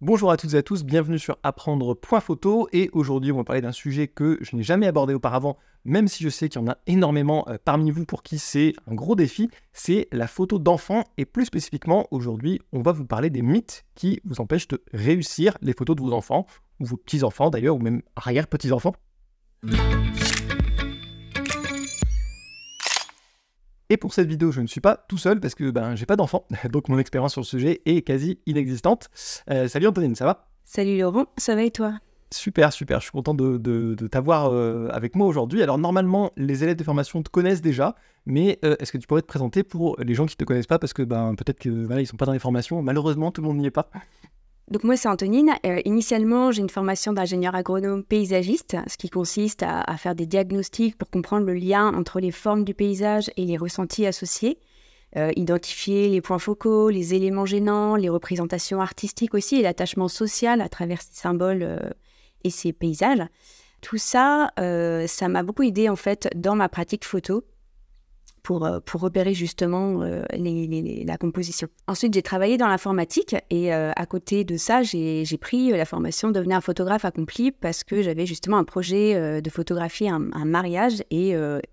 Bonjour à toutes et à tous, bienvenue sur apprendre.photo et aujourd'hui on va parler d'un sujet que je n'ai jamais abordé auparavant, même si je sais qu'il y en a énormément euh, parmi vous pour qui c'est un gros défi, c'est la photo d'enfant et plus spécifiquement aujourd'hui on va vous parler des mythes qui vous empêchent de réussir les photos de vos enfants, ou vos petits-enfants d'ailleurs, ou même arrière-petits-enfants. Et pour cette vidéo, je ne suis pas tout seul parce que ben, j'ai pas d'enfant, donc mon expérience sur le sujet est quasi inexistante. Euh, salut Antonine, ça va Salut Laurent, ça va et toi Super, super, je suis content de, t'avoir euh, avec moi aujourd'hui. Alors normalement, les élèves de formation te connaissent déjà, mais euh, est-ce que tu pourrais te présenter pour les gens qui ne te connaissent pas parce que ben, peut-être qu'ils ne sont pas dans les formations, malheureusement tout le monde n'y est pas. Donc moi c'est Antonine. Euh, initialement j'ai une formation d'ingénieur agronome paysagiste, ce qui consiste à, faire des diagnostics pour comprendre le lien entre les formes du paysage et les ressentis associés, euh, identifier les points focaux, les éléments gênants, les représentations artistiques aussi et l'attachement social à travers ces symboles euh, et ces paysages. Tout ça, ça m'a beaucoup aidé en fait dans ma pratique photo pour, euh, pour repérer justement euh, la composition. Ensuite, j'ai travaillé dans l'informatique et euh, à côté de ça, j'ai pris la formation de devenir photographe accompli parce que j'avais justement un projet de photographier un, un mariage et,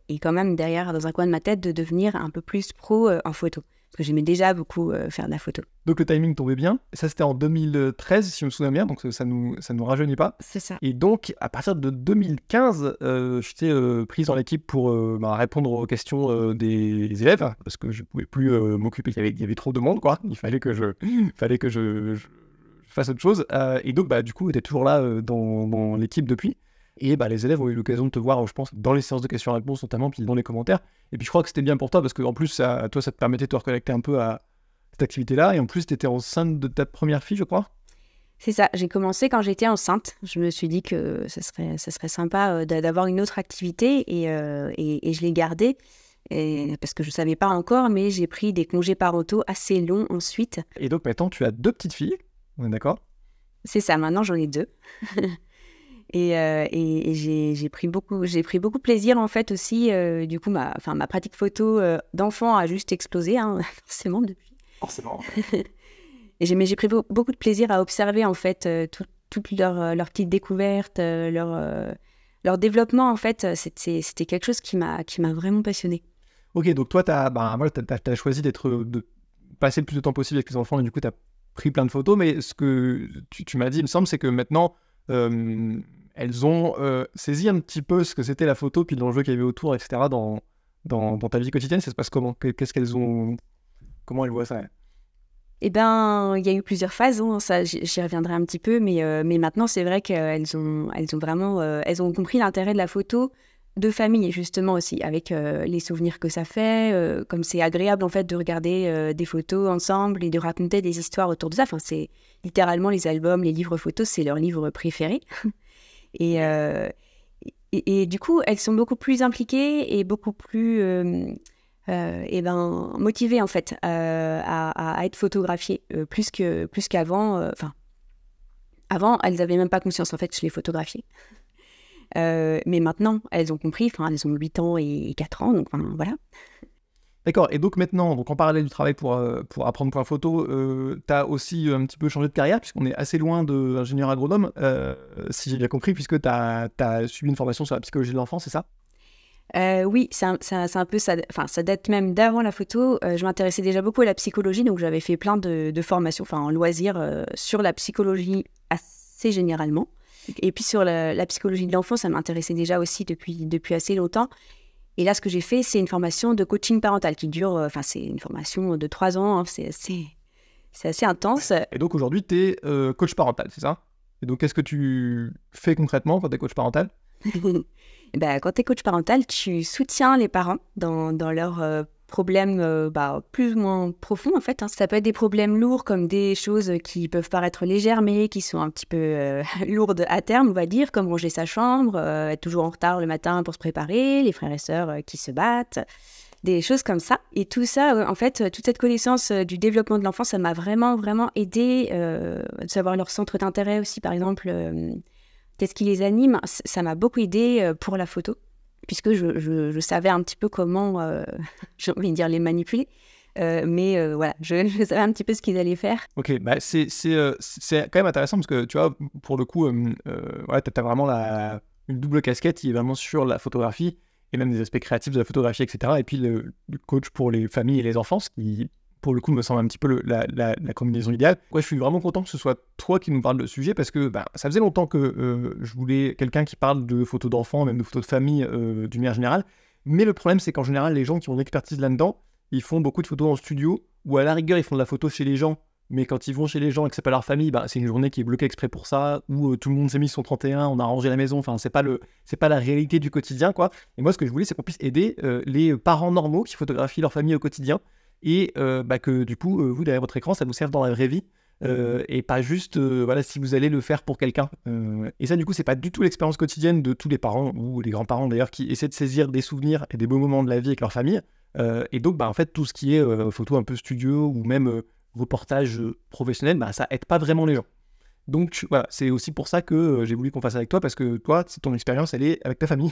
et, quand même derrière, dans un coin de ma tête, de devenir un peu plus pro en photo parce que j'aimais déjà beaucoup euh, faire de la photo. Donc le timing tombait bien. Ça, c'était en 2013, si je me souviens bien, donc ça ne nous, ça nous rajeunit pas. C'est ça. Et donc, à partir de 2015, euh, j'étais euh, prise dans l'équipe pour bah, répondre aux questions des élèves, hein, parce que je ne pouvais plus m'occuper, il y, avait, trop de monde, quoi. Il fallait que je, fallait que je, fasse autre chose. et donc, bah, du coup, j'étais toujours là dans l'équipe depuis. Et bah, les élèves ont eu l'occasion de te voir, je pense, dans les séances de questions-réponses notamment, puis dans les commentaires. Et puis je crois que c'était bien pour toi parce qu'en plus, ça, toi, ça te permettait de te reconnecter un peu à cette activité-là. Et en plus, tu étais enceinte de ta première fille, je crois. C'est ça, j'ai commencé quand j'étais enceinte. Je me suis dit que ça serait, ça serait sympa euh, d'avoir une autre activité et, euh, et, je l'ai gardée. parce que je ne savais pas encore, mais j'ai pris des congés parentaux assez longs ensuite. Et donc maintenant, tu as deux petites filles, on est d'accord C'est ça, maintenant j'en ai deux. Et, euh, j'ai pris beaucoup, j'ai pris beaucoup plaisir en fait aussi. Euh, du coup, ma, enfin ma pratique photo euh, d'enfant a juste explosé, hein, forcément depuis. Forcément. et mais j'ai pris beaucoup de plaisir à observer en fait toutes leurs petites découvertes, leur leur développement en fait. C'était, quelque chose qui m'a qui m'a vraiment passionné. Ok, donc toi, tu as, ben, choisi d'être de passer le plus de temps possible avec les enfants et du coup, tu as pris plein de photos. Mais ce que tu, m'as dit, il me semble, c'est que maintenant, elles ont euh, saisi un petit peu ce que c'était la photo, puis l'enjeu qu'il y avait autour, etc. Dans, dans, mm. dans ta vie quotidienne, ça se passe comment Qu'est-ce qu'elles ont Comment elles voient ça Eh ben, il y a eu plusieurs phases. Hein, ça, j'y reviendrai un petit peu, mais, euh, mais maintenant, c'est vrai qu'elles ont, elles ont vraiment, euh, elles ont compris l'intérêt de la photo de famille justement aussi avec les souvenirs que ça fait comme c'est agréable en fait de regarder des photos ensemble et de raconter des histoires autour de ça enfin c'est littéralement les albums les livres photos c'est leur livre préféré Euh, et, et, du coup, elles sont beaucoup plus impliquées et beaucoup plus et euh, euh, eh ben, motivées en fait à, à, être photographiées plus que plus qu'avant. Enfin, avant, elles n'avaient même pas conscience en fait que je les photographiais. mais maintenant, elles ont compris, enfin, elles ont 8 ans et 4 ans, donc voilà. D'accord. Et donc maintenant, donc en parallèle du travail pour, apprendre euh, pour apprendre photo, euh, tu as aussi euh, un petit peu changé de carrière, puisqu'on est assez loin d'ingénieur agronome, si j'ai bien compris, puisque tu as, as, subi une formation sur la psychologie de l'enfant, c'est ça oui, c'est un, peu ça. Enfin, ça date même d'avant la photo. je m'intéressais déjà beaucoup à la psychologie, donc j'avais fait plein de, de formations, enfin en loisirs, sur la psychologie assez généralement. Et puis sur la, la psychologie de l'enfant, ça m'intéressait déjà aussi depuis, depuis assez longtemps. Et là, ce que j'ai fait, c'est une formation de coaching parental qui dure, euh, enfin, c'est une formation de trois ans, hein, c'est assez, intense. Et donc aujourd'hui, tu es euh, coach parental, c'est ça Et donc, qu'est-ce que tu fais concrètement quand tu es coach parental eh ben, Quand tu es coach parental, tu soutiens les parents dans, dans leur euh, problèmes euh, bah, plus ou moins profonds en fait. Hein. Ça peut être des problèmes lourds comme des choses qui peuvent paraître légères mais qui sont un petit peu euh, lourdes à terme, on va dire, comme ranger sa chambre, euh, être toujours en retard le matin pour se préparer, les frères et sœurs qui se battent, des choses comme ça. Et tout ça, en fait, toute cette connaissance du développement de l'enfant, ça m'a vraiment, vraiment aidé de savoir leur centre d'intérêt aussi, par exemple, qu'est-ce qui les anime, ça m'a beaucoup aidé pour la photo puisque je, savais un petit peu comment, euh, j'ai envie de dire, les manipuler. Euh, mais euh, voilà, je, savais un petit peu ce qu'ils allaient faire. Ok, bah c'est, quand même intéressant parce que tu vois, pour le coup, ouais, tu as vraiment la, une double casquette qui est vraiment sur la photographie et même des aspects créatifs de la photographie, etc. Et puis le, le coach pour les familles et les enfants, ce qui pour le coup, me semble un petit peu la, combinaison idéale. je suis vraiment content que ce soit toi qui nous parle de ce sujet parce que bah, ça faisait longtemps que euh, je voulais quelqu'un qui parle de photos d'enfants, même de photos de famille euh, d'une manière générale. Mais le problème, c'est qu'en général, les gens qui ont expertise là-dedans, ils font beaucoup de photos en studio ou à la rigueur, ils font de la photo chez les gens. Mais quand ils vont chez les gens et que c'est pas leur famille, bah, c'est une journée qui est bloquée exprès pour ça, où euh, tout le monde s'est mis son 31, on a rangé la maison. Enfin, c'est pas le, pas la réalité du quotidien, quoi. Et moi, ce que je voulais, c'est qu'on puisse aider euh, les parents normaux qui photographient leur famille au quotidien et euh, bah, que du coup, euh, vous derrière votre écran, ça vous serve dans la vraie vie. Mmh. Euh, et pas juste voilà si vous allez le faire pour quelqu'un. et ça du coup c'est pas du tout l'expérience quotidienne de tous les parents ou les grands-parents d'ailleurs qui essaient de saisir des souvenirs et des beaux moments de la vie avec leur famille. et donc bah, en fait tout ce qui est photo un peu studio ou même reportage professionnel, bah, ça aide pas vraiment les gens. Donc voilà, c'est aussi pour ça que euh, j'ai voulu qu'on fasse avec toi, parce que toi, ton expérience, elle est avec ta famille.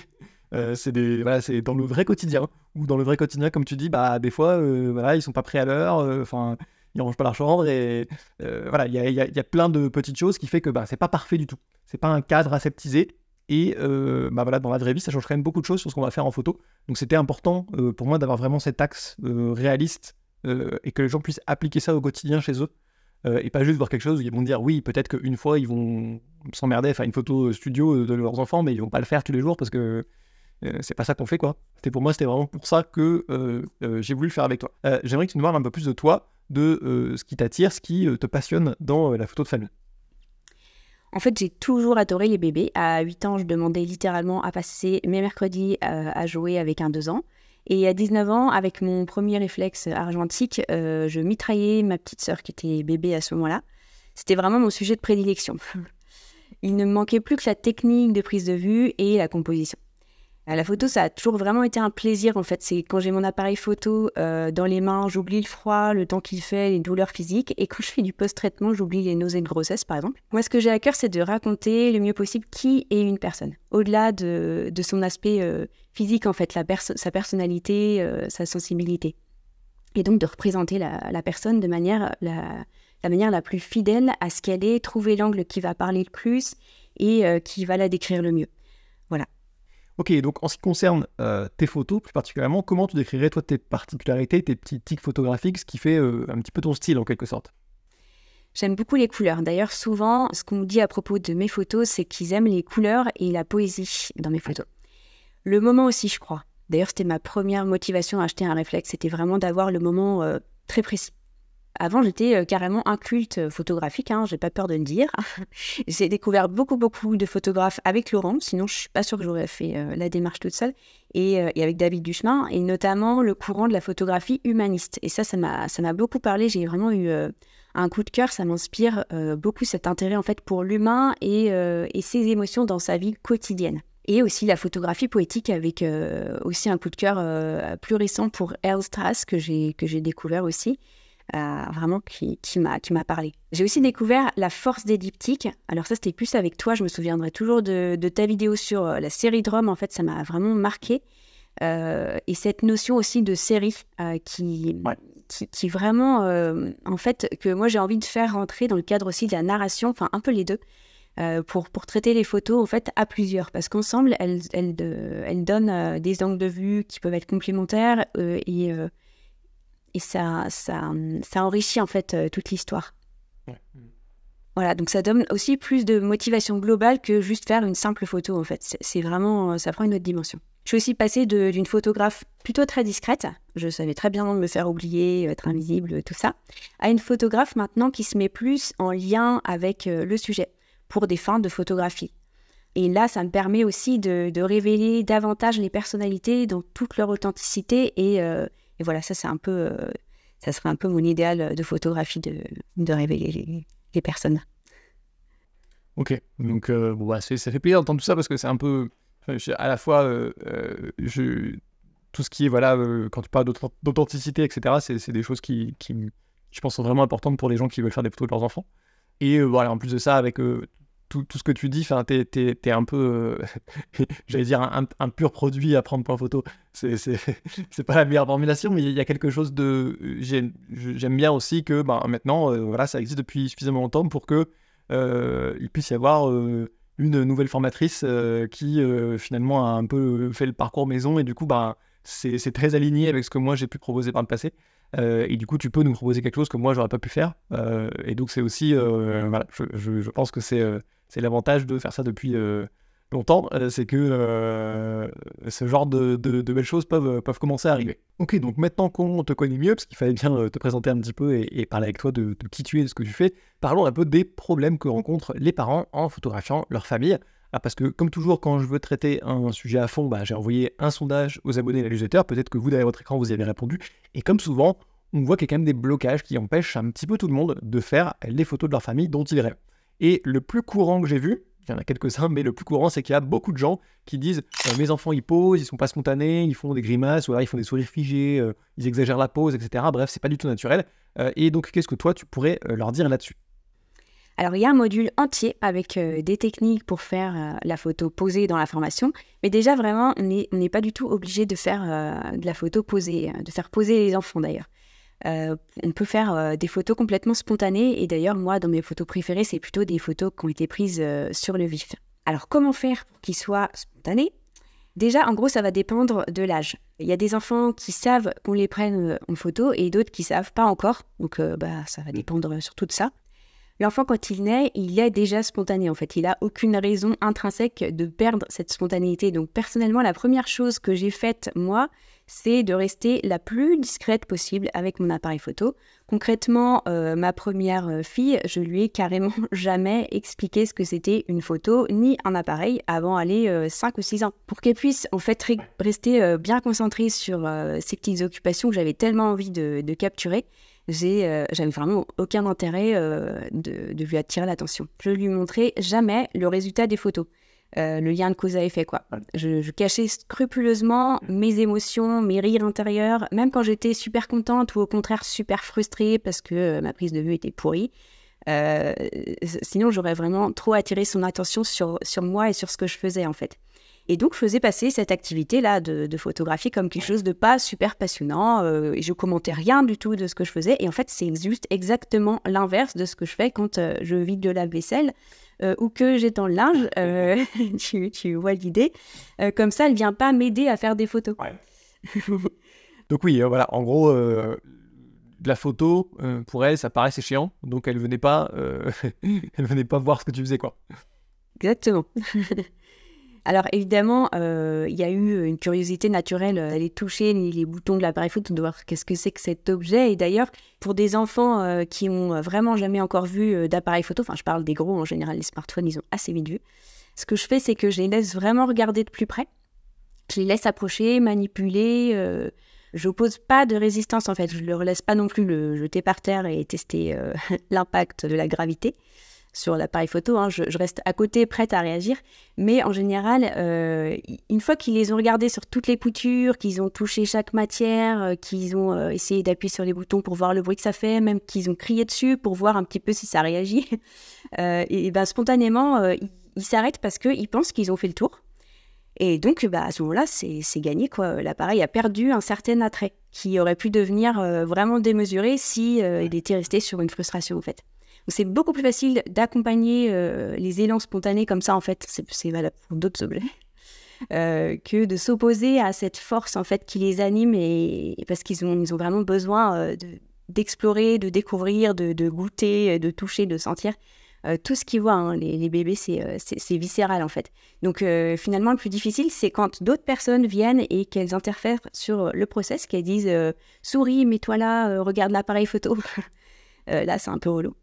Euh, c'est dans le vrai quotidien. Ou dans le vrai quotidien, comme tu dis, bah, des fois, ils euh, voilà, ils sont pas prêts à l'heure, enfin, ils rangent pas leur chambre, et voilà, il y a, plein de petites choses qui fait que bah, c'est pas parfait du tout. C'est pas un cadre aseptisé, et bah, voilà, dans la vraie vie, ça change quand même beaucoup de choses sur ce qu'on va faire en photo. Donc c'était important pour moi d'avoir vraiment cet axe réaliste et que les gens puissent appliquer ça au quotidien chez eux. Euh, et pas juste voir quelque chose où ils vont dire oui, peut-être qu'une fois ils vont s'emmerder à faire une photo studio de leurs enfants, mais ils vont pas le faire tous les jours parce que euh, c'est pas ça qu'on fait quoi. C'était pour moi, c'était vraiment pour ça que euh, j'ai voulu le faire avec toi. J'aimerais que tu nous parles un peu plus de toi, de ce qui t'attire, ce qui te passionne dans la photo de famille. En fait, j'ai toujours adoré les bébés. À 8 ans, je demandais littéralement à passer mes mercredis à jouer avec un 2 ans. Et à 19 ans, avec mon premier réflexe argentique, euh, je mitraillais ma petite sœur qui était bébé à ce moment-là. C'était vraiment mon sujet de prédilection. Il ne me manquait plus que la technique de prise de vue et la composition. Euh, la photo, ça a toujours vraiment été un plaisir. En fait, c'est quand j'ai mon appareil photo euh, dans les mains, j'oublie le froid, le temps qu'il fait, les douleurs physiques. Et quand je fais du post-traitement, j'oublie les nausées de grossesse, par exemple. Moi, ce que j'ai à cœur, c'est de raconter le mieux possible qui est une personne. Au-delà de, son aspect euh, physique, en fait, sa personnalité, sa sensibilité. Et donc de représenter la, personne de manière la manière la plus fidèle à ce qu'elle est, trouver l'angle qui va parler le plus et qui va la décrire le mieux. Ok, donc en ce qui concerne euh, tes photos, plus particulièrement, comment tu décrirais toi tes particularités, tes petits tics photographiques, ce qui fait euh, un petit peu ton style en quelque sorte J'aime beaucoup les couleurs. D'ailleurs, souvent, ce qu'on me dit à propos de mes photos, c'est qu'ils aiment les couleurs et la poésie dans mes photos. Le moment aussi, je crois. D'ailleurs, c'était ma première motivation à acheter un réflexe. C'était vraiment d'avoir le moment euh, très précis avant, j'étais euh, carrément un culte euh, photographique, hein, j'ai pas peur de le dire. j'ai découvert beaucoup, beaucoup de photographes avec Laurent, sinon je suis pas sûre que j'aurais fait euh, la démarche toute seule, et, avec David Duchemin, et notamment le courant de la photographie humaniste. Et ça, ça m'a beaucoup parlé, j'ai vraiment eu un coup de cœur, ça m'inspire beaucoup cet intérêt en fait pour l'humain et, ses émotions dans sa vie quotidienne et aussi la photographie poétique avec aussi un coup de cœur plus récent pour Earl Strass que que j'ai découvert aussi euh, vraiment qui, qui m'a parlé. J'ai aussi découvert la force des diptyques. Alors ça, c'était plus avec toi, je me souviendrai toujours de, ta vidéo sur euh, la série de En fait, ça m'a vraiment marqué. Euh, et cette notion aussi de série qui, qui, vraiment, en fait, que moi j'ai envie de faire rentrer dans le cadre aussi de la narration, enfin un peu les deux. pour, pour traiter les photos en fait à plusieurs parce qu'ensemble elles, elles, elles, donnent des angles de vue qui peuvent être complémentaires et et ça, ça, enrichit en fait euh, toute l'histoire. Voilà, donc ça donne aussi plus de motivation globale que juste faire une simple photo en fait. C'est vraiment, euh, ça prend une autre dimension. Je suis aussi passée d'une photographe plutôt très discrète, je savais très bien me faire oublier, être invisible, tout ça, à une photographe maintenant qui se met plus en lien avec euh, le sujet pour des fins de photographie. Et là, ça me permet aussi de, révéler davantage les personnalités dans toute leur authenticité et, et voilà, ça, c'est un peu, euh, ça serait un peu mon idéal euh, de photographie de, de révéler les, personnes. Ok, donc euh, bon, bah, ça fait plaisir d'entendre tout ça parce que c'est un peu à la fois je, tout ce qui est, voilà, quand tu parles d'authenticité, etc., c'est des choses qui, qui, je pense, sont vraiment importantes pour les gens qui veulent faire des photos de leurs enfants. Et voilà, en plus de ça, avec tout, ce que tu dis, tu es, un peu, euh, j'allais dire, un, pur produit à prendre point photo. C'est pas la meilleure formulation, mais il y a quelque chose de. J'aime bien aussi que ben, maintenant, euh, voilà, ça existe depuis suffisamment longtemps pour que euh, il puisse y avoir une nouvelle formatrice qui finalement a un peu fait le parcours maison et du coup, ben, c'est très aligné avec ce que moi j'ai pu proposer par le passé. et du coup, tu peux nous proposer quelque chose que moi, j'aurais pas pu faire. et donc, c'est aussi, voilà, je, pense que c'est c'est l'avantage de faire ça depuis euh, longtemps, euh, c'est que euh, ce genre de, belles choses peuvent, commencer à arriver. Ok, donc maintenant qu'on te connaît mieux, parce qu'il fallait bien te présenter un petit peu et, parler avec toi de, qui tu es, de ce que tu fais, parlons un peu des problèmes que rencontrent les parents en photographiant leur famille. Ah, parce que, comme toujours, quand je veux traiter un sujet à fond, bah, j'ai envoyé un sondage aux abonnés de la newsletter. Peut-être que vous, derrière votre écran, vous y avez répondu. Et comme souvent, on voit qu'il y a quand même des blocages qui empêchent un petit peu tout le monde de faire les photos de leur famille dont ils rêvent. Et le plus courant que j'ai vu, il y en a quelques-uns, mais le plus courant, c'est qu'il y a beaucoup de gens qui disent euh, mes enfants, ils posent, ils ne sont pas spontanés, ils font des grimaces, ou alors ils font des sourires figés, euh, ils exagèrent la pose, etc. Bref, c'est pas du tout naturel. Euh, et donc, qu'est-ce que toi, tu pourrais leur dire là-dessus alors, il y a un module entier avec des techniques pour faire la photo posée dans la formation. Mais déjà, vraiment, on n'est pas du tout obligé de faire de la photo posée, hein, de faire poser les enfants d'ailleurs. Euh, on peut faire euh, des photos complètement spontanées. Et d'ailleurs, moi, dans mes photos préférées, c'est plutôt des photos qui ont été prises euh, sur le vif. Alors, comment faire pour qu'ils soient spontanés Déjà, en gros, ça va dépendre de l'âge. Il y a des enfants qui savent qu'on les prenne en photo et d'autres qui savent pas encore. Donc, bah, ça va mm. dépendre surtout de ça. L'enfant, quand il naît, il est déjà spontané. En fait, il n'a aucune raison intrinsèque de perdre cette spontanéité. Donc, personnellement, la première chose que j'ai faite, moi, c'est de rester la plus discrète possible avec mon appareil photo. Concrètement, euh, ma première euh, fille, je lui ai carrément jamais expliqué ce que c'était une photo ni un appareil avant aller 5 euh, ou 6 ans. Pour qu'elle puisse en fait rester bien concentrée sur ces petites occupations que j'avais tellement envie de, capturer, j'ai, vraiment aucun intérêt de, de, lui attirer l'attention. Je lui montrais jamais le résultat des photos. Euh, le lien de cause à effet. quoi. Je, cachais scrupuleusement mes émotions, mes rires intérieurs, même quand j'étais super contente ou au contraire super frustrée parce que euh, ma prise de vue était pourrie. Euh, sinon, j'aurais vraiment trop attiré son attention sur moi et sur ce que je faisais en fait. Et donc, je faisais passer cette activité-là de, de, photographie comme quelque chose de pas super passionnant. Euh, et je commentais rien du tout de ce que je faisais. Et en fait, c'est juste exactement l'inverse de ce que je fais quand euh, je vide de la vaisselle euh, ou que j'étends le linge. tu, vois l'idée. comme ça, elle vient pas m'aider à faire des photos. donc oui, voilà, en gros, la photo, pour elle, ça paraissait chiant. Donc elle venait pas, elle venait pas voir ce que tu faisais, quoi. Exactement. Alors évidemment, euh, il y a eu euh, une curiosité naturelle, euh, les toucher les, boutons de l'appareil photo, de voir qu'est-ce que c'est que cet objet. Et d'ailleurs, pour des enfants qui ont vraiment jamais encore vu d'appareil photo, enfin je parle des gros en général, les smartphones, ils ont assez vite vu. Ce que je fais, c'est que je les laisse vraiment regarder de plus près. Je les laisse approcher, manipuler. je n'oppose pas de résistance en fait. Je ne leur laisse pas non plus le jeter par terre et tester l'impact de la gravité sur l'appareil photo. Hein. je, reste à côté, prête à réagir. Mais en général, euh, une fois qu'ils les ont regardés sur toutes les poutures, qu'ils ont touché chaque matière, euh, qu'ils ont euh, essayé d'appuyer sur les boutons pour voir le bruit que ça fait, même qu'ils ont crié dessus pour voir un petit peu si ça réagit, et, ben spontanément, ils s'arrêtent parce qu'ils pensent qu'ils ont fait le tour. Et donc, bah, à ce moment-là, c'est gagné. quoi. L'appareil a perdu un certain attrait qui aurait pu devenir vraiment démesuré si il était resté sur une frustration, en fait c'est beaucoup plus facile d'accompagner euh, les élans spontanés comme ça, en fait, c'est valable pour d'autres objets, euh, que de s'opposer à cette force, en fait, qui les anime et, parce qu'ils ont, ils ont vraiment besoin euh, d'explorer, de, découvrir, de, goûter, de toucher, de sentir. tout ce qu'ils voient, hein. les, les, bébés, c'est viscéral en fait. Donc finalement, le plus difficile, c'est quand d'autres personnes viennent et qu'elles interfèrent sur le process, qu'elles disent souris, mets-toi là, regarde l'appareil photo. là, c'est un peu relou.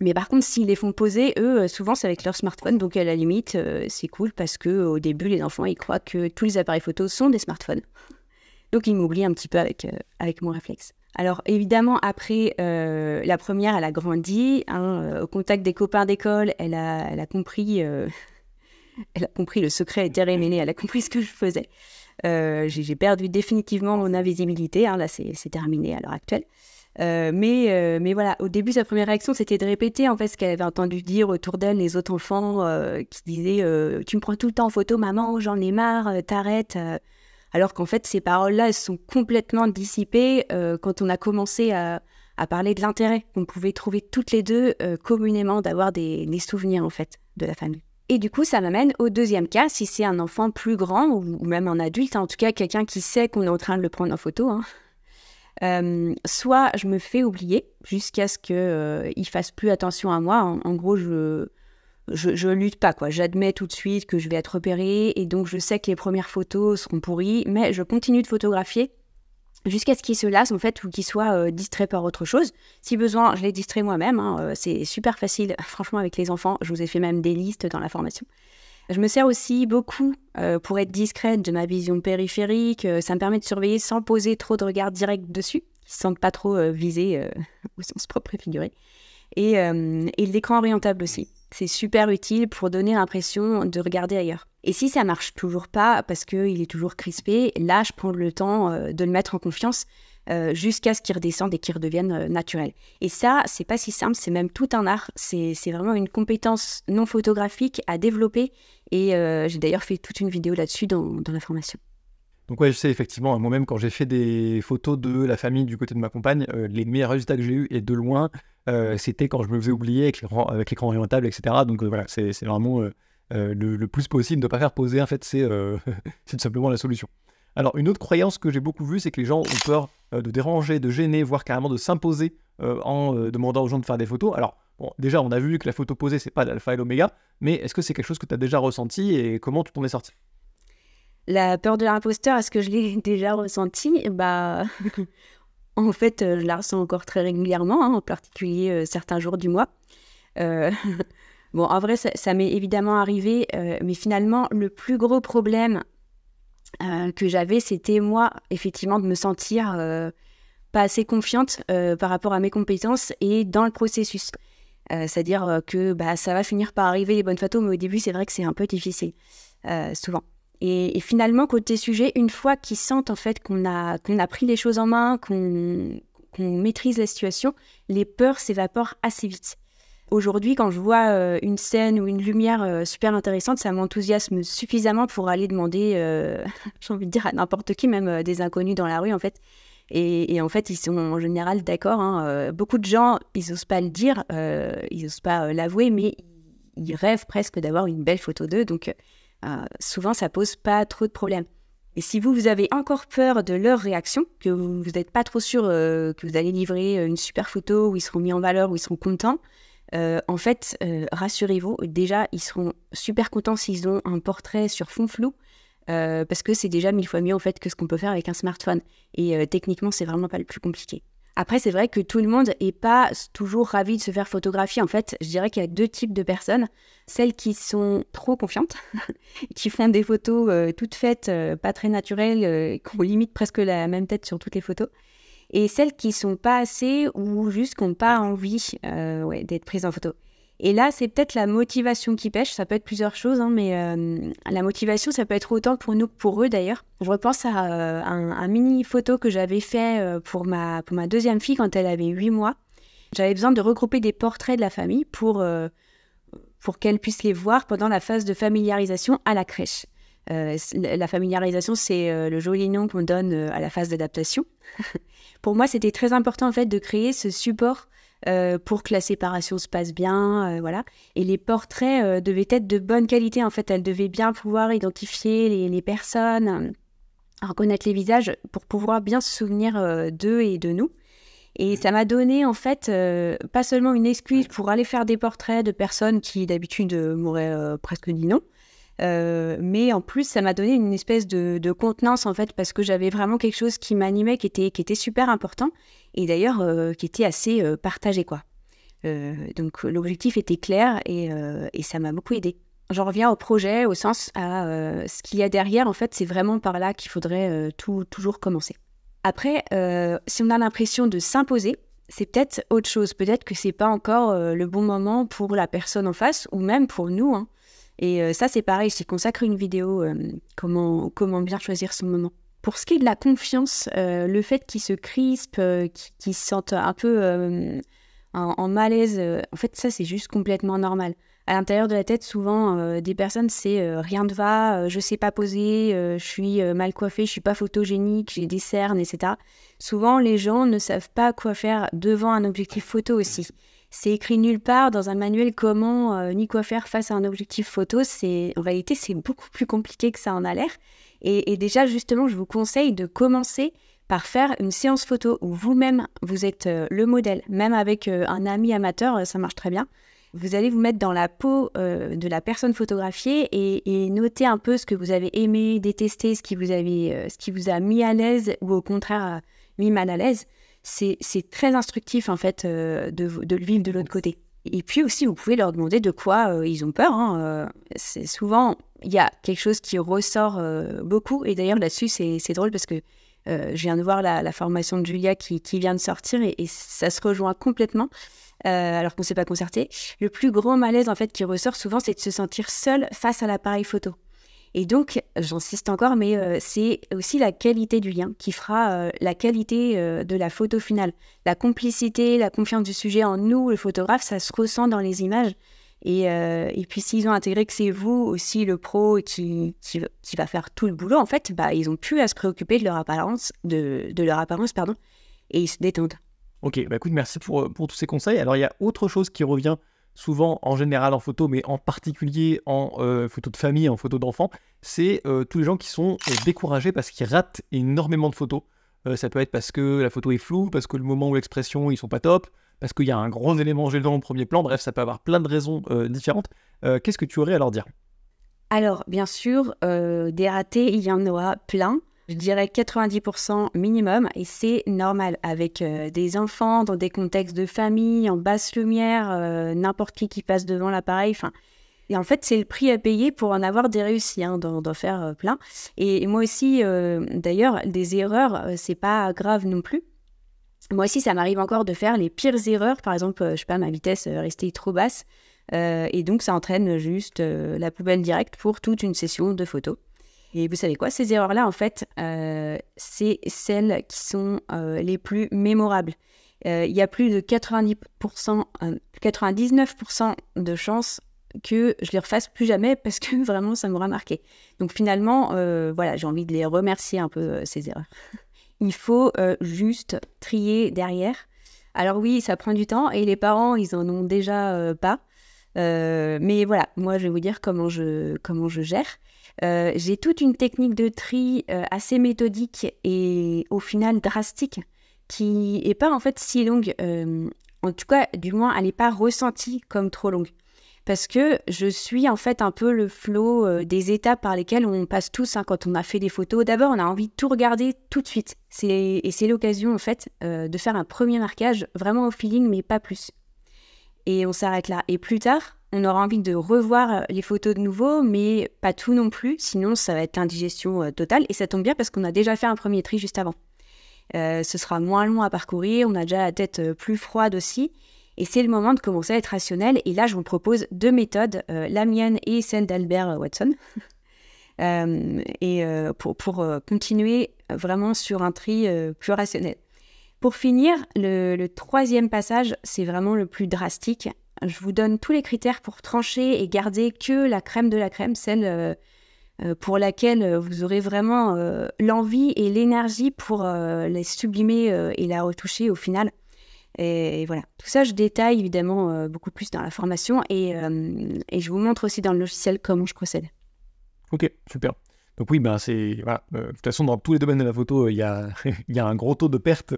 Mais par contre, s'ils les font poser, eux, euh, souvent, c'est avec leur smartphone. Donc, à la limite, euh, c'est cool parce qu'au début, les enfants, ils croient que tous les appareils photos sont des smartphones. Donc, ils m'oublient un petit peu avec, euh, avec mon réflexe. Alors, évidemment, après, la première, elle a grandi. Hein, au contact des copains d'école, elle a, elle a compris... elle a compris le secret et Elle a compris ce que je faisais. j'ai perdu définitivement mon invisibilité. Hein, là, c'est terminé à l'heure actuelle. Euh, mais, euh, mais voilà, au début, sa première réaction, c'était de répéter en fait ce qu'elle avait entendu dire autour d'elle les autres enfants euh, qui disaient Tu me prends tout le temps en photo, maman, j'en ai marre, t'arrêtes. Alors qu'en fait, ces paroles-là, elles sont complètement dissipées quand on a commencé à, parler de l'intérêt qu'on pouvait trouver toutes les deux communément d'avoir des, souvenirs en fait de la famille. Et du coup, ça m'amène au deuxième cas, si c'est un enfant plus grand ou, même un adulte, hein, en tout cas quelqu'un qui sait qu'on est en train de le prendre en photo, hein. Euh, soit je me fais oublier jusqu'à ce qu'ils euh, fassent plus attention à moi. En, gros, je, je, lutte pas, quoi. J'admets tout de suite que je vais être repérée et donc je sais que les premières photos seront pourries, mais je continue de photographier jusqu'à ce qu'ils se lassent en fait ou qu'ils soient euh, distraits par autre chose. Si besoin, je les distrais moi-même. Hein. C'est super facile, franchement, avec les enfants. Je vous ai fait même des listes dans la formation. Je me sers aussi beaucoup euh, pour être discrète de ma vision périphérique. Euh, ça me permet de surveiller sans poser trop de regards directs dessus, sans pas trop viser euh, visés au sens propre et figuré. Et, et l'écran orientable aussi. C'est super utile pour donner l'impression de regarder ailleurs. Et si ça marche toujours pas parce qu'il est toujours crispé, là, je prends le temps de le mettre en confiance euh, jusqu'à ce qu'ils redescendent et qu'ils redeviennent euh, naturels. Et ça, c'est pas si simple, c'est même tout un art, c'est vraiment une compétence non photographique à développer. Et euh, j'ai d'ailleurs fait toute une vidéo là-dessus dans, la formation. Donc oui, je sais effectivement, moi-même quand j'ai fait des photos de la famille du côté de ma compagne, les meilleurs résultats que j'ai eus, et de loin, c'était quand je me faisais oublier avec l'écran orientable, etc. Donc voilà, c'est vraiment le, le, plus possible de ne pas faire poser, en fait, c'est tout simplement la solution. Alors, une autre croyance que j'ai beaucoup vue, c'est que les gens ont peur euh, de déranger, de gêner, voire carrément de s'imposer euh, en euh, demandant aux gens de faire des photos. Alors, déjà, on a vu que la photo posée, c'est pas l'alpha et l'oméga, mais est-ce que c'est quelque chose que tu as déjà ressenti et comment tu t'en es sorti La peur de l'imposteur, est-ce que je l'ai déjà ressenti Bah, en fait, je la ressens encore très régulièrement, hein, en particulier certains jours du mois. bon, en vrai, ça m'est évidemment arrivé, mais finalement, le plus gros problème euh, que j'avais, c'était moi, effectivement, de me sentir euh, pas assez confiante euh, par rapport à mes compétences et dans le processus. C'est-à-dire que bah, ça va finir par arriver les bonnes photos, mais au début, c'est vrai que c'est un peu difficile, souvent. Et, finalement, côté sujet, une fois qu'ils sentent en fait qu'on a, qu'on a pris les choses en main, qu'on maîtrise la situation, les peurs s'évaporent assez vite. Aujourd'hui, quand je vois euh, une scène ou une lumière euh, super intéressante, ça m'enthousiasme suffisamment pour aller demander, euh, j'ai envie de dire à n'importe qui, même des inconnus dans la rue en fait. Et, en fait, ils sont en général d'accord. Hein, beaucoup de gens, ils n'osent pas le dire, ils n'osent pas l'avouer, mais ils rêvent presque d'avoir une belle photo d'eux. Donc souvent, ça pose pas trop de problèmes. Et si vous, vous avez encore peur de leur réaction, que vous n'êtes pas trop sûr que vous allez livrer une super photo où ils seront mis en valeur, où ils seront contents, euh, en fait, euh, rassurez-vous, déjà, ils seront super contents s'ils ont un portrait sur fond flou, euh, parce que c'est déjà mille fois mieux en fait que ce qu'on peut faire avec un smartphone. Et techniquement, c'est vraiment pas le plus compliqué. Après, c'est vrai que tout le monde n'est pas toujours ravi de se faire photographier. En fait, je dirais qu'il y a deux types de personnes. Celles qui sont trop confiantes, qui font des photos toutes faites, pas très naturelles, qui ont limite presque la même tête sur toutes les photos et celles qui sont pas assez ou juste qui n'ont pas envie euh, d'être prises en photo. Et là, c'est peut-être la motivation qui pêche. Ça peut être plusieurs choses, hein, mais euh, la motivation, ça peut être autant pour nous que pour eux d'ailleurs. Je repense à, euh, un, mini photo que j'avais fait pour ma, ma deuxième fille quand elle avait 8 mois. J'avais besoin de regrouper des portraits de la famille pour, pour qu'elle puisse les voir pendant la phase de familiarisation à la crèche. Euh, la familiarisation, c'est euh, le joli nom qu'on donne euh, à la phase d'adaptation. pour moi, c'était très important en fait de créer ce support pour que la séparation se passe bien, voilà. Et les portraits devaient être de bonne qualité en fait. Elles devaient bien pouvoir identifier les, les personnes, reconnaître les visages pour pouvoir bien se souvenir d'eux et de nous. Et ça m'a donné en fait pas seulement une excuse pour aller faire des portraits de personnes qui d'habitude m'auraient presque dit non, euh, mais en plus, ça m'a donné une espèce de, contenance en fait parce que j'avais vraiment quelque chose qui m'animait, qui était, qui était super important et d'ailleurs euh, qui était assez euh, partagé quoi. donc l'objectif était clair et, ça m'a beaucoup aidé. J'en reviens au projet, au sens à ce qu'il y a derrière. En fait, c'est vraiment par là qu'il faudrait tout, toujours commencer. Après, si on a l'impression de s'imposer, c'est peut-être autre chose. Peut-être que c'est pas encore le bon moment pour la personne en face ou même pour nous. Hein. Et euh, ça, c'est pareil, j'ai consacré une vidéo euh, comment, bien choisir son moment. Pour ce qui est de la confiance, euh, le fait qu'ils se crispent, qu'ils se sentent un peu en, malaise, en fait, ça, c'est juste complètement normal à l'intérieur de la tête, souvent, des personnes, c'est rien ne va, je sais pas poser, je suis mal coiffée, je suis pas photogénique, j'ai des cernes, etc. Souvent, les gens ne savent pas quoi faire devant un objectif photo aussi. C'est écrit nulle part dans un manuel comment euh, ni quoi faire face à un objectif photo. C'est en réalité c'est beaucoup plus compliqué que ça en a l'air. Et, déjà justement, je vous conseille de commencer par faire une séance photo où vous-même vous êtes euh, le modèle, même avec euh, un ami amateur, ça marche très bien. Vous allez vous mettre dans la peau de la personne photographiée et, noter un peu ce que vous avez aimé, détesté, ce qui vous, ce qui vous a mis à l'aise ou au contraire mis mal à l'aise c'est très instructif en fait euh, de, le vivre de l'autre côté. Et puis aussi, vous pouvez leur demander de quoi euh, ils ont peur. Hein, euh, c'est souvent, il y a quelque chose qui ressort beaucoup. Et d'ailleurs, là-dessus, c'est drôle parce que je viens de voir la, formation de Julia qui, vient de sortir et, ça se rejoint complètement, alors qu'on ne s'est pas concerté. Le plus gros malaise, en fait, qui ressort souvent, c'est de se sentir seul face à l'appareil photo. Et donc, j'insiste encore, mais euh, c'est aussi la qualité du lien qui fera euh, la qualité euh, de la photo finale. La complicité, la confiance du sujet en nous, le photographe, ça se ressent dans les images. Et, puis, s'ils ont intégré que c'est vous aussi le pro qui, qui, va faire tout le boulot, en fait, bah, ils ont plus à se préoccuper de leur apparence, de, leur apparence pardon, et ils se détendent. Ok, bah écoute, merci pour, pour tous ces conseils. Alors, il y a autre chose qui revient souvent en général en photo, mais en particulier en euh, photo de famille, en photo d'enfants, c'est euh, tous les gens qui sont euh, découragés parce qu'ils ratent énormément de photos. ça peut être parce que la photo est floue, parce que le moment où l'expression, ils sont pas top, parce qu'il y a un gros élément gênant au premier plan, bref, ça peut avoir plein de raisons différentes. Qu'est-ce que tu aurais à leur dire Alors, bien sûr, des ratés, il y en aura plein je dirais 90% minimum, et c'est normal. Avec euh, des enfants, dans des contextes de famille, en basse lumière, euh, n'importe qui qui passe devant l'appareil, enfin... Et en fait, c'est le prix à payer pour en avoir des réussites, hein, d'en faire euh, plein. Et, moi aussi, d'ailleurs, des erreurs, c'est pas grave non plus. Moi aussi, ça m'arrive encore de faire les pires erreurs. Par exemple, je sais pas, ma vitesse restée trop basse. et donc, ça entraîne juste la poubelle directe pour toute une session de photos. Et vous savez quoi, ces erreurs-là, en fait, euh, c'est celles qui sont euh, les plus mémorables. Euh, il y a plus de 90%, 99% de chances que je les refasse plus jamais parce que vraiment ça m'aura marqué. Donc finalement, voilà, j'ai envie de les remercier un peu ces erreurs. Il faut juste trier derrière. Alors oui, ça prend du temps et les parents, ils en ont déjà pas. mais voilà, moi, je vais vous dire comment je, comment je gère. Euh, j'ai toute une technique de tri euh, assez méthodique et au final drastique qui n'est pas en fait si longue. Euh, en tout cas, du moins, elle n'est pas ressentie comme trop longue. Parce que je suis en fait un peu le flot des étapes par lesquelles on passe tous hein, quand on a fait des photos. D'abord, on a envie de tout regarder tout de suite. Et c'est l'occasion en fait de faire un premier marquage vraiment au feeling, mais pas plus. Et on s'arrête là. Et plus tard, on aura envie de revoir euh, les photos de nouveau, mais pas tout non plus, sinon ça va être l'indigestion euh, totale. Et ça tombe bien parce qu'on a déjà fait un premier tri juste avant. Euh, ce sera moins long à parcourir, on a déjà la tête plus froide aussi. Et c'est le moment de commencer à être rationnel. Et là, je vous propose deux méthodes, la mienne et celle d'Albert Watson. et pour, continuer vraiment sur un tri plus rationnel. Pour finir, le, le troisième passage, c'est vraiment le plus drastique. Je vous donne tous les critères pour trancher et garder que la crème de la crème, celle euh, euh, pour laquelle euh, vous aurez vraiment l'envie et l'énergie pour la sublimer et la retoucher au final. Et, voilà, tout ça, je détaille évidemment beaucoup plus dans la formation et, je vous montre aussi dans le logiciel comment je procède. Ok, super. Donc oui, ben c'est voilà, de toute façon dans tous les domaines de la photo, il y, a, y a un gros taux de perte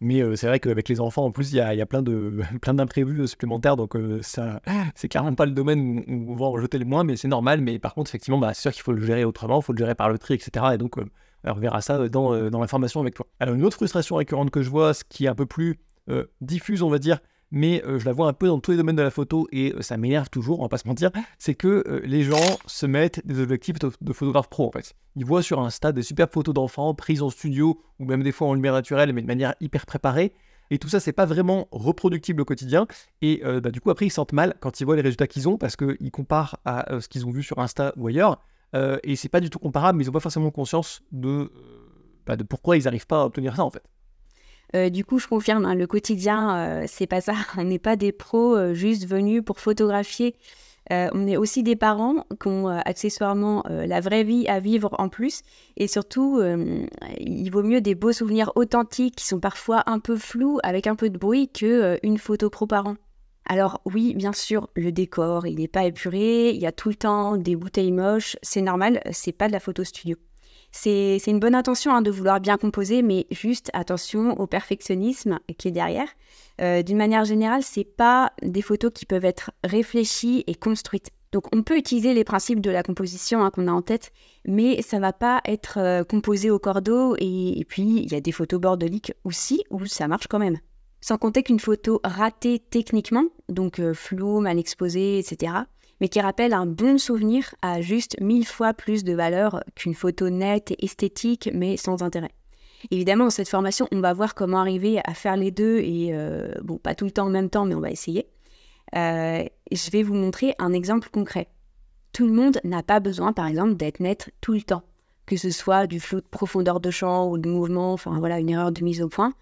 mais euh, c'est vrai qu'avec les enfants, en plus, il y a, plein de plein d'imprévus euh, supplémentaires. Donc, euh, ça, c'est clairement pas le domaine où, on va en rejeter le moins, mais c'est normal. Mais par contre, effectivement, bah, c'est sûr qu'il faut le gérer autrement, il faut le gérer par le tri, etc. Et donc, on reverra ça dans, dans l'information avec toi. Alors, une autre frustration récurrente que je vois, ce qui est un peu plus diffuse, on va dire, mais euh, je la vois un peu dans tous les domaines de la photo et euh, ça m'énerve toujours, on va pas se mentir, c'est que euh, les gens se mettent des objectifs de photographe pro en fait. Ils voient sur Insta des super photos d'enfants prises en studio ou même des fois en lumière naturelle mais de manière hyper préparée. Et tout ça, c'est pas vraiment reproductible au quotidien. Et bah, du coup, après, ils sentent mal quand ils voient les résultats qu'ils ont parce qu'ils comparent à ce qu'ils ont vu sur Insta ou ailleurs. et c'est pas du tout comparable, mais ils ont pas forcément conscience de, bah, de pourquoi ils n'arrivent pas à obtenir ça en fait. Euh, du coup, je confirme, hein, le quotidien, euh, c'est pas ça. On n'est pas des pros euh, juste venus pour photographier. on est aussi des parents qui ont accessoirement la vraie vie à vivre en plus. Et surtout, il vaut mieux des beaux souvenirs authentiques qui sont parfois un peu flous, avec un peu de bruit, que une photo pro parent. Alors oui, bien sûr, le décor, il n'est pas épuré, il y a tout le temps des bouteilles moches, c'est normal, c'est pas de la photo studio c'est une bonne intention hein, de vouloir bien composer, mais juste attention au perfectionnisme qui est derrière. Euh, d'une manière générale, c'est pas des photos qui peuvent être réfléchies et construites. Donc on peut utiliser les principes de la composition hein, qu'on a en tête, mais ça ne va pas être euh, composé au cordeau. Et, puis il y a des photos bordeliques aussi où ça marche quand même. Sans compter qu'une photo ratée techniquement, donc flou, euh, floue, mal exposée, etc., mais qui rappelle un bon souvenir à juste mille fois plus de valeur qu'une photo nette et esthétique, mais sans intérêt. Évidemment, dans cette formation, on va voir comment arriver à faire les deux, et euh, bon, pas tout le temps en même temps, mais on va essayer. Euh, je vais vous montrer un exemple concret. Tout le monde n'a pas besoin, par exemple, d'être net tout le temps, que ce soit du flou de profondeur de champ ou de mouvement, enfin voilà, une erreur de mise au point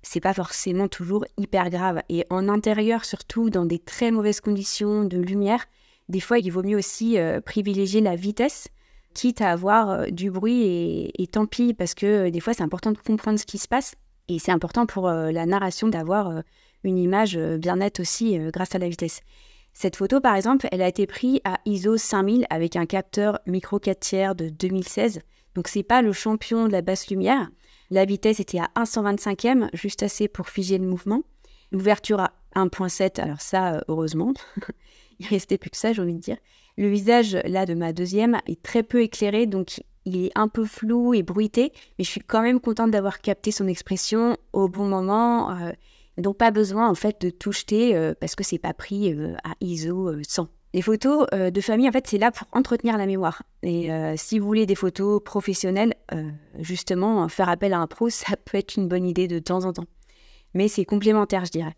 c'est pas forcément toujours hyper grave. Et en intérieur, surtout dans des très mauvaises conditions de lumière, des fois, il vaut mieux aussi euh, privilégier la vitesse, quitte à avoir euh, du bruit et, tant pis, parce que euh, des fois, c'est important de comprendre ce qui se passe. Et c'est important pour la narration d'avoir une image bien nette aussi grâce à la vitesse. Cette photo, par exemple, elle a été prise à ISO 5000 avec un capteur micro 4 tiers de 2016. Donc, c'est pas le champion de la basse lumière. La vitesse était à 125e, juste assez pour figer le mouvement. L'ouverture à 1.7, alors ça, heureusement. il restait plus que ça, j'ai envie de dire. Le visage, là, de ma deuxième, est très peu éclairé, donc il est un peu flou et bruité, mais je suis quand même contente d'avoir capté son expression au bon moment. Euh, donc pas besoin en fait de tout jeter euh, parce que c'est pas pris euh, à ISO 100. Les photos de famille, en fait, c'est là pour entretenir la mémoire. Et si vous voulez des photos professionnelles, justement, faire appel à un pro, ça peut être une bonne idée de temps en temps. Mais c'est complémentaire, je dirais.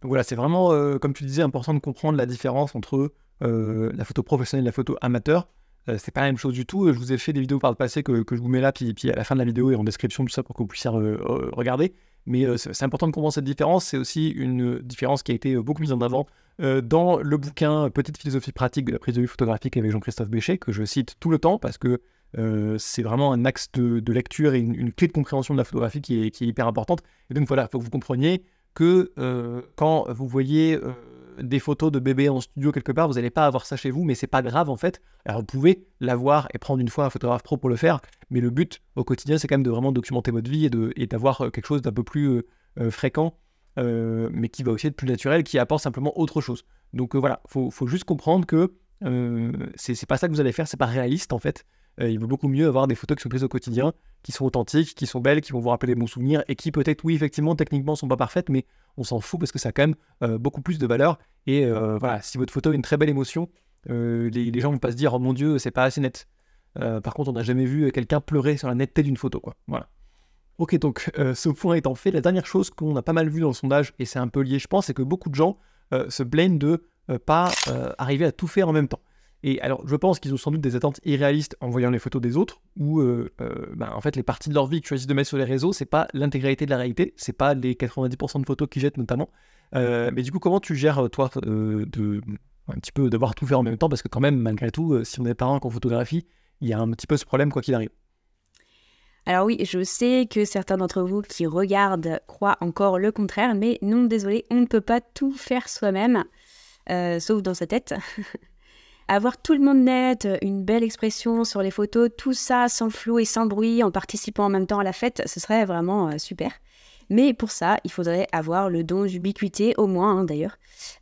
Donc voilà, c'est vraiment, euh, comme tu disais, important de comprendre la différence entre euh, la photo professionnelle et la photo amateur. Euh, c'est pas la même chose du tout. Je vous ai fait des vidéos par le passé que, je vous mets là, puis, à la fin de la vidéo et en description, tout ça pour que vous puissiez regarder. Mais c'est important de comprendre cette différence. C'est aussi une différence qui a été beaucoup mise en avant dans le bouquin Petite philosophie pratique de la prise de vue photographique avec Jean-Christophe Béchet, que je cite tout le temps parce que c'est vraiment un axe de, lecture et une, clé de compréhension de la photographie qui est, qui est hyper importante. Et donc voilà, il faut que vous compreniez que euh, quand vous voyez euh, des photos de bébés en studio quelque part, vous n'allez pas avoir ça chez vous, mais c'est pas grave en fait. Alors vous pouvez l'avoir et prendre une fois un photographe pro pour le faire, mais le but au quotidien, c'est quand même de vraiment documenter votre vie et d'avoir euh, quelque chose d'un peu plus fréquent, mais qui va aussi être plus naturel, qui apporte simplement autre chose. Donc voilà, faut, faut juste comprendre que c'est pas ça que vous allez faire, c'est pas réaliste en fait. Euh, il vaut beaucoup mieux avoir des photos qui sont prises au quotidien, qui sont authentiques, qui sont belles, qui vont vous rappeler des bons souvenirs et qui peut-être, oui, effectivement, techniquement, sont pas parfaites, mais on s'en fout parce que ça a quand même euh, beaucoup plus de valeur. Et euh, voilà, si votre photo a une très belle émotion, les, gens gens vont pas se dire, oh mon Dieu, c'est pas assez net. par contre, on n'a jamais vu quelqu'un pleurer sur la netteté d'une photo, quoi. Voilà. Ok, donc ce point étant fait, la dernière chose qu'on a pas mal vu dans le sondage, et c'est un peu lié, je pense, c'est que beaucoup de gens se plaignent de pas arriver à tout faire en même temps. Et alors, je pense qu'ils ont sans doute des attentes irréalistes en voyant les photos des autres, où euh, euh, bah, en fait les parties de leur vie qu'ils choisissent de mettre sur les réseaux, c'est pas l'intégralité de la réalité, c'est pas les 90% de photos qu'ils jettent notamment. Euh, mais du coup, comment tu gères toi de un petit peu d'avoir tout fait en même temps parce que quand même, malgré tout, si on est parent qu'on photographie, il y a un petit peu ce problème quoi qu'il arrive. Alors oui, je sais que certains d'entre vous qui regardent croient encore le contraire, mais non, désolé, on ne peut pas tout faire soi-même, sauf dans sa tête. avoir tout le monde net, une belle expression sur les photos, tout ça sans flou et sans bruit, en participant en même temps à la fête, ce serait vraiment euh, super. Mais pour ça, il faudrait avoir le don d'ubiquité, au moins hein, d'ailleurs.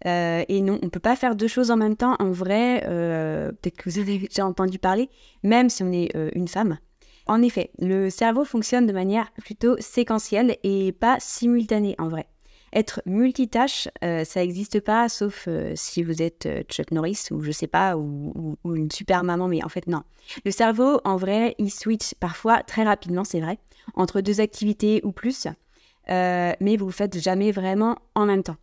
Euh, et non, on ne peut pas faire deux choses en même temps. En vrai, euh, peut-être que vous avez déjà entendu parler, même si on est une femme. En effet, le cerveau fonctionne de manière plutôt séquentielle et pas simultanée en vrai. Être multitâche, euh, ça n'existe pas, sauf euh, si vous êtes euh, Chuck Norris ou je sais pas, ou, une super maman, mais en fait, non. Le cerveau, en vrai, il switch parfois très rapidement, c'est vrai, entre deux activités ou plus, mais vous le faites jamais vraiment en même temps.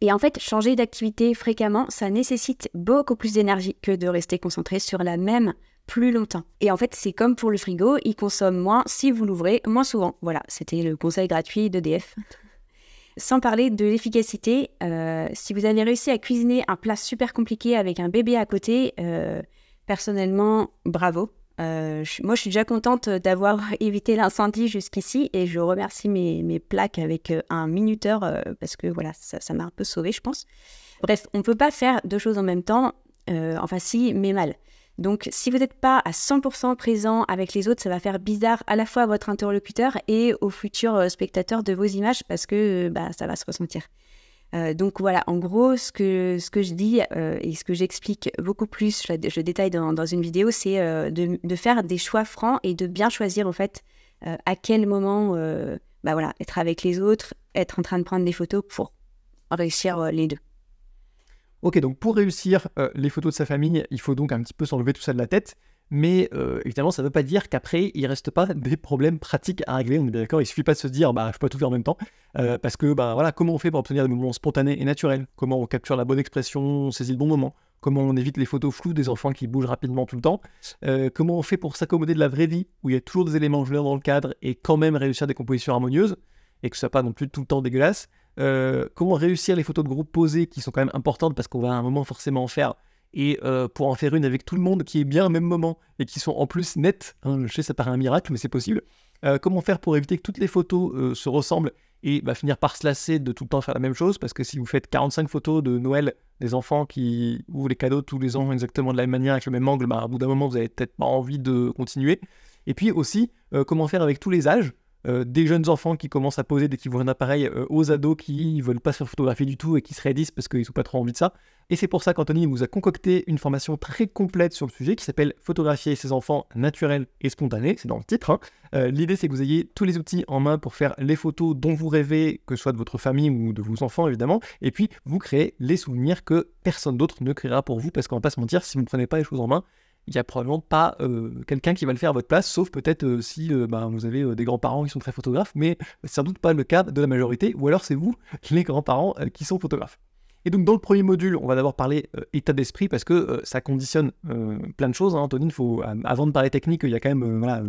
Et en fait, changer d'activité fréquemment, ça nécessite beaucoup plus d'énergie que de rester concentré sur la même plus longtemps. Et en fait, c'est comme pour le frigo, il consomme moins si vous l'ouvrez moins souvent. Voilà, c'était le conseil gratuit d'EDF. Sans parler de l'efficacité, euh, si vous avez réussi à cuisiner un plat super compliqué avec un bébé à côté, euh, personnellement, bravo. Euh, moi, je suis déjà contente d'avoir évité l'incendie jusqu'ici et je remercie mes, plaques avec un minuteur parce que voilà, ça, m'a un peu sauvé, je pense. Bref, on ne peut pas faire deux choses en même temps, enfin si, mais mal. Donc si vous n'êtes pas à 100% présent avec les autres, ça va faire bizarre à la fois à votre interlocuteur et au futur euh, spectateurs de vos images parce que euh, bah, ça va se ressentir. Euh, donc voilà, en gros, ce que, ce que je dis et ce que j'explique beaucoup plus, je, détaille dans, une vidéo, c'est de, faire des choix francs et de bien choisir en fait à quel moment bah voilà, être avec les autres, être en train de prendre des photos pour enrichir les deux. Ok, donc pour réussir euh, les photos de sa famille, il faut donc un petit peu s'enlever tout ça de la tête. Mais euh, évidemment, ça ne veut pas dire qu'après, il ne reste pas des problèmes pratiques à régler. On est d'accord, il suffit pas de se dire, bah, je peux pas tout faire en même temps. Euh, parce que, bah, voilà, comment on fait pour obtenir des mouvements spontanés et naturels Comment on capture la bonne expression, on saisit le bon moment Comment on évite les photos floues des enfants qui bougent rapidement tout le temps Comment on fait pour s'accommoder de la vraie vie, où il y a toujours des éléments joueurs dans le cadre et quand même réussir des compositions harmonieuses et que ce soit pas non plus tout le temps dégueulasse euh, comment réussir les photos de groupe posées qui sont quand même importantes parce qu'on va à un moment forcément en faire et euh, pour en faire une avec tout le monde qui est bien au même moment et qui sont en plus nettes. Hein, je sais, ça paraît un miracle, mais c'est possible. Euh, comment faire pour éviter que toutes les photos se ressemblent et va bah, finir par se lasser de tout le temps faire la même chose Parce que si vous faites 45 photos de Noël des enfants qui ouvrent les cadeaux tous les ans exactement de la même manière, avec le même angle, bah, à bout d'un moment, vous n'avez peut-être pas envie de continuer. Et puis aussi, comment faire avec tous les âges euh, des jeunes enfants qui commencent à poser dès qu'ils voient un appareil, euh, aux ados qui ne veulent pas se photographier du tout et qui se raidissent parce qu'ils n'ont pas trop envie de ça. Et c'est pour ça qu'Anthony vous a concocté une formation très complète sur le sujet qui s'appelle Photographier ses enfants naturels et spontanés, c'est dans le titre. Hein. Euh, l'idée c'est que vous ayez tous les outils en main pour faire les photos dont vous rêvez, que ce soit de votre famille ou de vos enfants évidemment, et puis vous créez les souvenirs que personne d'autre ne créera pour vous parce qu'on va pas se mentir, si vous ne prenez pas les choses en main, il n'y a probablement pas euh, quelqu'un qui va le faire à votre place, sauf peut-être euh, si euh, bah, vous avez des grands-parents qui sont très photographes, mais c'est sans doute pas le cas de la majorité, ou alors c'est vous, les grands-parents, qui sont photographes. Et donc dans le premier module, on va d'abord parler état d'esprit, parce que ça conditionne plein de choses. Hein, Antonine, faut, avant de parler technique, il y a quand même voilà,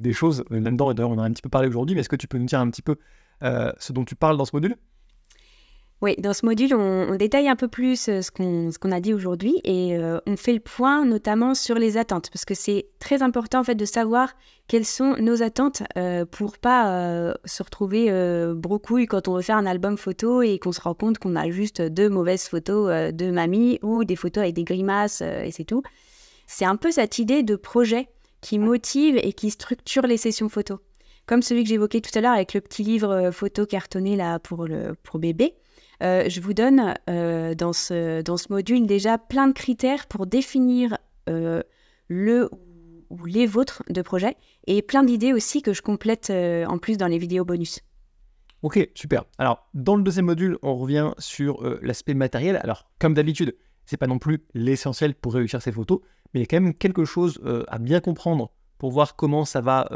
des choses là-dedans, et d'ailleurs on en a un petit peu parlé aujourd'hui, mais est-ce que tu peux nous dire un petit peu ce dont tu parles dans ce module oui, dans ce module, on, détaille un peu plus euh, ce qu'on a dit aujourd'hui et euh, on fait le point notamment sur les attentes parce que c'est très important en fait de savoir quelles sont nos attentes pour euh, pour pas se retrouver brocouille quand on veut faire un album photo et qu'on se rend compte qu'on a juste deux mauvaises photos de mamie ou des photos avec des grimaces et c'est tout. C'est un peu cette idée de projet qui motive et qui structure les sessions photos. Comme celui que j'évoquais tout à l'heure avec le petit livre photo cartonné là pour le pour bébé euh, je vous donne euh, dans, ce, dans ce module déjà plein de critères pour définir euh, le ou les vôtres de projet et plein d'idées aussi que je complète en plus dans les vidéos bonus. Ok, super. Alors, dans le deuxième module, on revient sur l'aspect matériel. Alors, comme d'habitude, ce n'est pas non plus l'essentiel pour réussir ces photos, mais il y a quand même quelque chose à bien comprendre pour voir comment ça va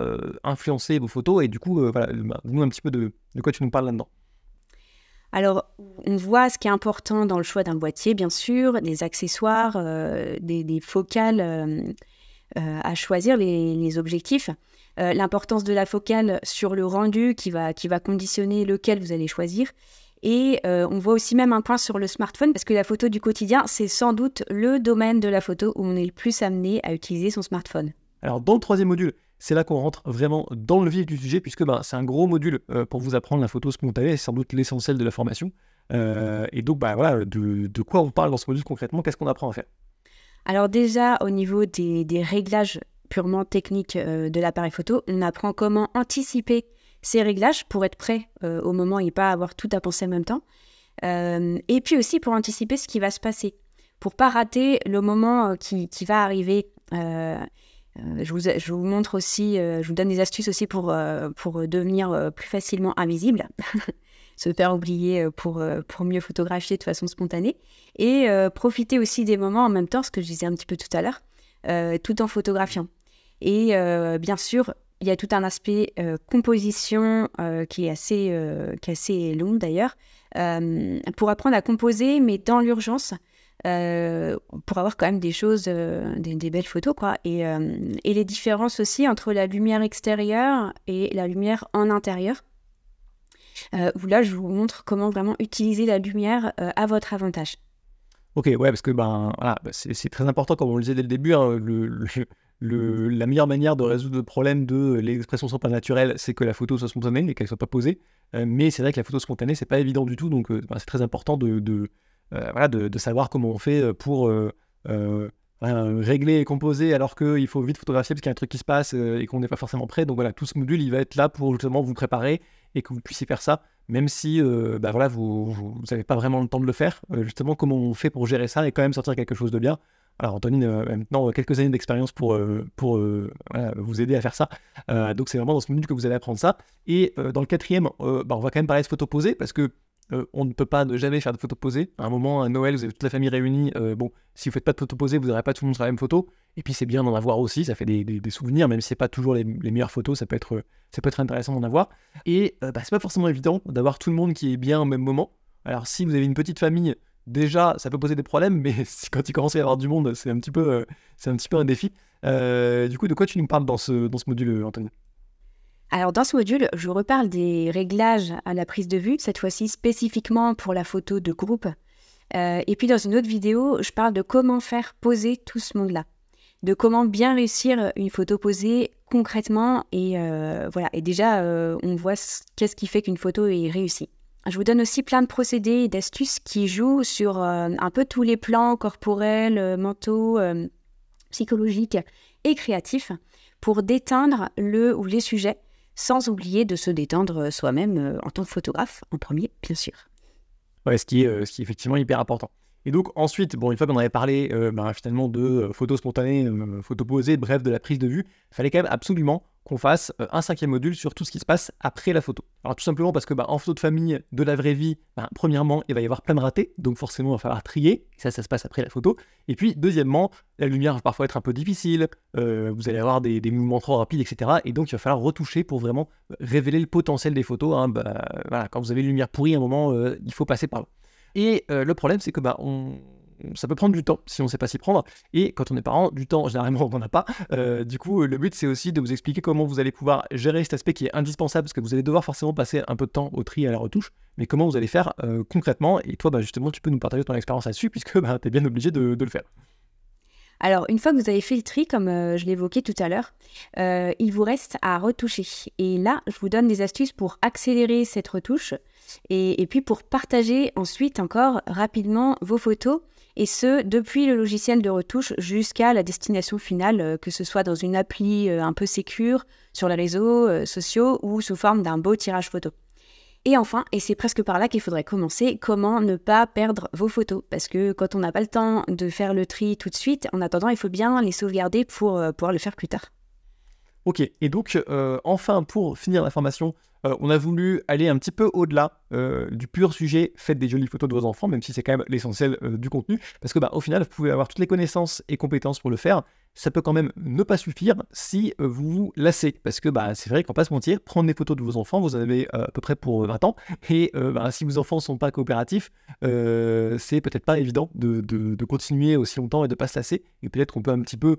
influencer vos photos et du coup, voilà, bah, nous un petit peu de quoi tu nous parles là-dedans. Alors, on voit ce qui est important dans le choix d'un boîtier, bien sûr, des accessoires, euh, des, focales euh, euh, à choisir, les, objectifs. L'importance de la focale sur le rendu qui va, qui va conditionner lequel vous allez choisir. Et on voit aussi même un point sur le smartphone, parce que la photo du quotidien, c'est sans doute le domaine de la photo où on est le plus amené à utiliser son smartphone. Alors, dans le troisième module, c'est là qu'on rentre vraiment dans le vif du sujet, puisque ben, c'est un gros module euh, pour vous apprendre la photo spontanée, c'est sans doute l'essentiel de la formation. Euh, et donc, ben, voilà, de, quoi on parle dans ce module concrètement Qu'est-ce qu'on apprend à faire Alors déjà, au niveau des, réglages purement techniques euh, de l'appareil photo, on apprend comment anticiper ces réglages pour être prêt au moment et pas avoir tout à penser en même temps. et puis aussi pour anticiper ce qui va se passer, pour pas rater le moment qui va arriver. Euh, je vous, montre aussi, euh, je vous donne des astuces aussi pour, euh, pour devenir plus facilement invisible, se faire oublier pour, pour mieux photographier de façon spontanée et profiter aussi des moments en même temps, ce que je disais un petit peu tout à l'heure, tout en photographiant. Et bien sûr, il y a tout un aspect composition qui est assez, qui est assez long d'ailleurs, pour apprendre à composer, mais dans l'urgence, euh, pour avoir quand même des choses, euh, des, belles photos, quoi. Et, euh, et, les différences aussi entre la lumière extérieure et la lumière en intérieur. où là, je vous montre comment vraiment utiliser la lumière à votre avantage. Ok, ouais, parce que ben, bah, c'est très important, comme on le disait dès le début, hein, le, la meilleure manière de résoudre le problème de l'expression sans pas naturelle, c'est que la photo soit spontanée et qu'elle soit pas posée. mais c'est vrai que la photo spontanée, c'est pas évident du tout, donc ben, c'est très important de, euh, de, savoir comment on fait euh, pour euh, régler et composer alors qu'il faut vite photographier parce qu'il y a un truc qui se passe et qu'on n'est pas forcément prêt. Donc voilà, tout ce module, il va être là pour justement vous préparer et que vous puissiez faire ça, même si bah voilà, vous n'avez pas vraiment le temps de le faire. justement, comment on fait pour gérer ça et quand même sortir quelque chose de bien alors Anthony maintenant quelques années d'expérience pour, pour vous aider à faire ça. donc c'est vraiment dans ce module que vous allez apprendre ça. Et dans le quatrième, bah, on va quand même parler de photo posée parce que euh, on ne peut pas jamais faire de photos posées. À un moment, à Noël, vous avez toute la famille réunie. Euh, bon, si vous faites pas de photos posées, vous n'aurez pas tout le monde sur la même photo. Et puis c'est bien d'en avoir aussi, ça fait des, souvenirs, même si c'est pas toujours les, meilleures photos, ça peut être, ça peut être intéressant d'en avoir. Et euh, bah, c'est pas forcément évident d'avoir tout le monde qui est bien au même moment. Alors si vous avez une petite famille, déjà ça peut poser des problèmes, mais quand il commence à y avoir du monde, c'est un petit peu, c'est un petit peu un défi. du coup, de quoi tu nous parles dans ce, dans ce module, Anthony alors dans ce module, je reparle des réglages à la prise de vue, cette fois-ci spécifiquement pour la photo de groupe. Euh, et puis dans une autre vidéo, je parle de comment faire poser tout ce monde-là, de comment bien réussir une photo posée concrètement. Et euh, voilà, et déjà, euh, on voit qu'est-ce qui fait qu'une photo est réussie. Je vous donne aussi plein de procédés et d'astuces qui jouent sur un peu tous les plans corporels, mentaux, psychologiques et créatifs pour déteindre le ou les sujets sans oublier de se détendre euh, soi-même euh, en tant que photographe en premier, bien sûr. Ouais, ce qui euh, ce qui est effectivement hyper important. Et donc ensuite, bon, une fois qu'on avait parlé euh, ben, finalement de euh, photos spontanées, euh, photos posées, bref, de la prise de vue, il fallait quand même absolument qu'on fasse un cinquième module sur tout ce qui se passe après la photo. Alors tout simplement parce que ben, en photo de famille, de la vraie vie, ben, premièrement, il va y avoir plein de ratés, donc forcément, il va falloir trier, ça, ça se passe après la photo. Et puis, deuxièmement, la lumière va parfois être un peu difficile, vous allez avoir des, mouvements trop rapides, etc. Et donc, il va falloir retoucher pour vraiment révéler le potentiel des photos. Hein. Ben, voilà, quand vous avez une lumière pourrie, à un moment, il faut passer par là. Et euh, le problème, c'est que bah, on... ça peut prendre du temps si on ne sait pas s'y prendre. Et quand on est parent, du temps, généralement, on n'en a pas. Euh, du coup, le but, c'est aussi de vous expliquer comment vous allez pouvoir gérer cet aspect qui est indispensable, parce que vous allez devoir forcément passer un peu de temps au tri et à la retouche, mais comment vous allez faire euh, concrètement. Et toi, bah, justement, tu peux nous partager ton expérience là-dessus, puisque bah, tu es bien obligé de le faire. Alors, une fois que vous avez fait le tri, comme euh, je l'évoquais tout à l'heure, euh, il vous reste à retoucher. Et là, je vous donne des astuces pour accélérer cette retouche et, et puis pour partager ensuite encore rapidement vos photos et ce, depuis le logiciel de retouche jusqu'à la destination finale, euh, que ce soit dans une appli un peu sécure, sur les réseaux sociaux ou sous forme d'un beau tirage photo. Et enfin, et c'est presque par là qu'il faudrait commencer, comment ne pas perdre vos photos Parce que quand on n'a pas le temps de faire le tri tout de suite, en attendant, il faut bien les sauvegarder pour euh, pouvoir le faire plus tard. Ok, et donc euh, enfin, pour finir la formation euh, on a voulu aller un petit peu au-delà euh, du pur sujet faites des jolies photos de vos enfants, même si c'est quand même l'essentiel euh, du contenu, parce que bah, au final, vous pouvez avoir toutes les connaissances et compétences pour le faire. Ça peut quand même ne pas suffire si vous vous lassez, parce que bah, c'est vrai qu'on va pas se mentir, prendre des photos de vos enfants, vous en avez à peu près pour 20 ans, et bah, si vos enfants ne sont pas coopératifs, c'est peut-être pas évident de, continuer aussi longtemps et de ne pas se lasser, et peut-être qu'on peut un petit peu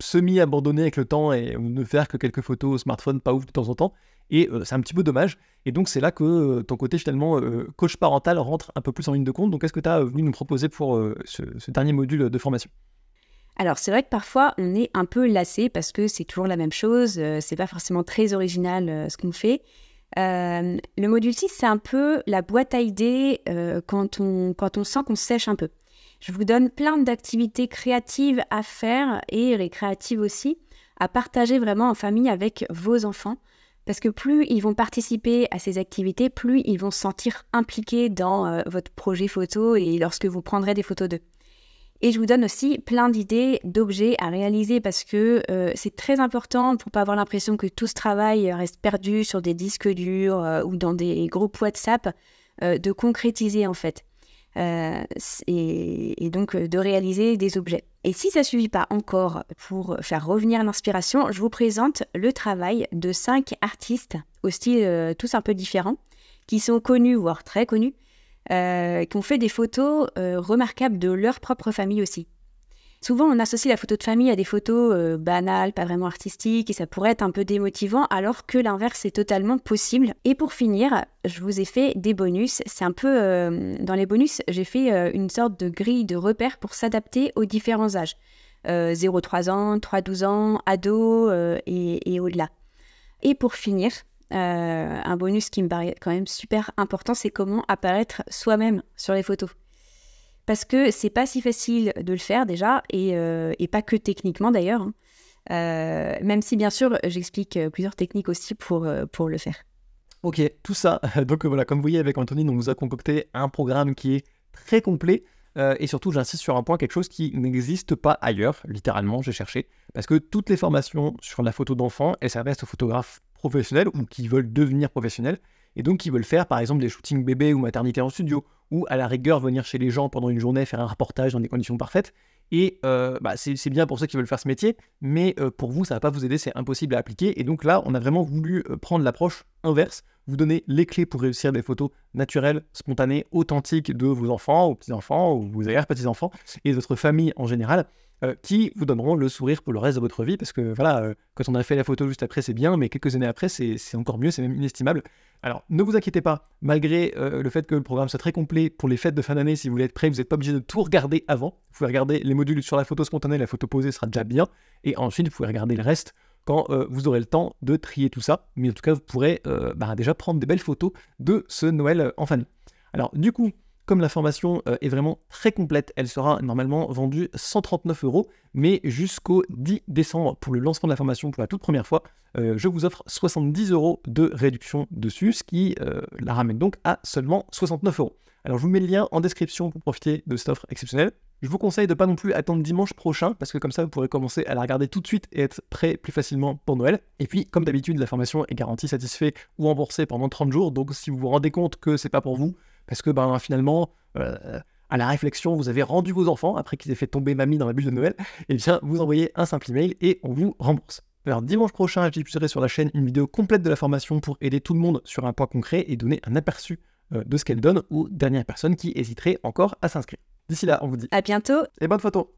semi-abandonner avec le temps et ne faire que quelques photos au smartphone pas ouf de temps en temps. Et euh, c'est un petit peu dommage. Et donc, c'est là que euh, ton côté, finalement, euh, coach parental rentre un peu plus en ligne de compte. Donc, qu'est-ce que tu as voulu nous proposer pour ce, dernier module de formation alors c'est vrai que parfois on est un peu lassé parce que c'est toujours la même chose, c'est pas forcément très original ce qu'on fait. le module 6 c'est un peu la boîte à idées quand, on, sent qu'on sèche un peu. Je vous donne plein d'activités créatives à faire et récréatives aussi, à partager vraiment en famille avec vos enfants. Parce que plus ils vont participer à ces activités, plus ils vont se sentir impliqués dans euh, votre projet photo et lorsque vous prendrez des photos d'eux. Et je vous donne aussi plein d'idées d'objets à réaliser parce que euh, c'est très important pour pas avoir l'impression que tout ce travail reste perdu sur des disques durs euh, ou dans des groupes WhatsApp, de concrétiser en fait. Euh, et, donc euh, de réaliser des objets. Et si ça ne suffit pas encore pour faire revenir l'inspiration, je vous présente le travail de cinq artistes au style euh, tous un peu différents, qui sont connus, voire très connus, qui ont fait des photos remarquables de leur propre famille aussi. Souvent, on associe la photo de famille à des photos euh, banales, pas vraiment artistiques, et ça pourrait être un peu démotivant, alors que l'inverse est totalement possible. Et pour finir, je vous ai fait des bonus. C'est un peu... Euh, dans les bonus, j'ai fait euh, une sorte de grille de repères pour s'adapter aux différents âges. 0-3 ans, 3-12 ans, ado et au-delà. Et pour finir, un bonus qui me paraît quand même super important, c'est comment apparaître soi-même sur les photos parce que c'est pas si facile de le faire déjà, et, euh, pas que techniquement d'ailleurs. Hein. Euh, même si bien sûr j'explique euh, plusieurs techniques aussi pour, pour le faire. Ok, tout ça. Donc voilà, comme vous voyez avec Anthony, on nous a concocté un programme qui est très complet. et surtout, j'insiste sur un point, quelque chose qui n'existe pas ailleurs, littéralement, j'ai cherché, parce que toutes les formations sur la photo d'enfant, elles s'adressent aux photographes professionnels ou qui veulent devenir professionnels et donc qui veulent faire par exemple des shootings bébés ou maternité en studio, ou à la rigueur venir chez les gens pendant une journée faire un reportage dans des conditions parfaites. Et euh, bah, c'est bien pour ceux qui veulent faire ce métier, mais euh, pour vous, ça va pas vous aider, c'est impossible à appliquer. Et donc là, on a vraiment voulu euh, prendre l'approche inverse, vous donner les clés pour réussir des photos naturelles, spontanées, authentiques de vos enfants, ou petits-enfants, ou vos arrière-petits-enfants, et de votre famille en général. Euh, qui vous donneront le sourire pour le reste de votre vie, parce que voilà, euh, quand on a fait la photo juste après, c'est bien, mais quelques années après, c'est encore mieux, c'est même inestimable. Alors ne vous inquiétez pas, malgré euh, le fait que le programme soit très complet pour les fêtes de fin d'année, si vous voulez être prêt, vous n'êtes pas obligé de tout regarder avant. Vous pouvez regarder les modules sur la photo spontanée, la photo posée sera déjà bien, et ensuite vous pouvez regarder le reste quand vous aurez le temps de trier tout ça. Mais en tout cas, vous pourrez bah, déjà prendre des belles photos de ce Noël en famille. Alors, du coup, comme la formation euh, est vraiment très complète, elle sera normalement vendue 139 euros, mais jusqu'au 10 décembre pour le lancement de la formation pour la toute première fois, euh, je vous offre 70 euros de réduction dessus, ce qui euh, la ramène donc à seulement 69 euros. Alors je vous mets le lien en description pour profiter de cette offre exceptionnelle. Je vous conseille de ne pas non plus attendre dimanche prochain parce que comme ça vous pourrez commencer à la regarder tout de suite et être prêt plus facilement pour Noël. Et puis comme d'habitude la formation est garantie satisfait ou remboursée pendant 30 jours donc si vous vous rendez compte que c'est pas pour vous, parce que ben, finalement, euh, à la réflexion, vous avez rendu vos enfants après qu'ils aient fait tomber mamie dans la bulle de Noël, et eh bien vous envoyez un simple email et on vous rembourse. Alors dimanche prochain, je diffuserai sur la chaîne une vidéo complète de la formation pour aider tout le monde sur un point concret et donner un aperçu euh, de ce qu'elle donne aux dernières personnes qui hésiteraient encore à s'inscrire. D'ici là, on vous dit à bientôt et bonne photo.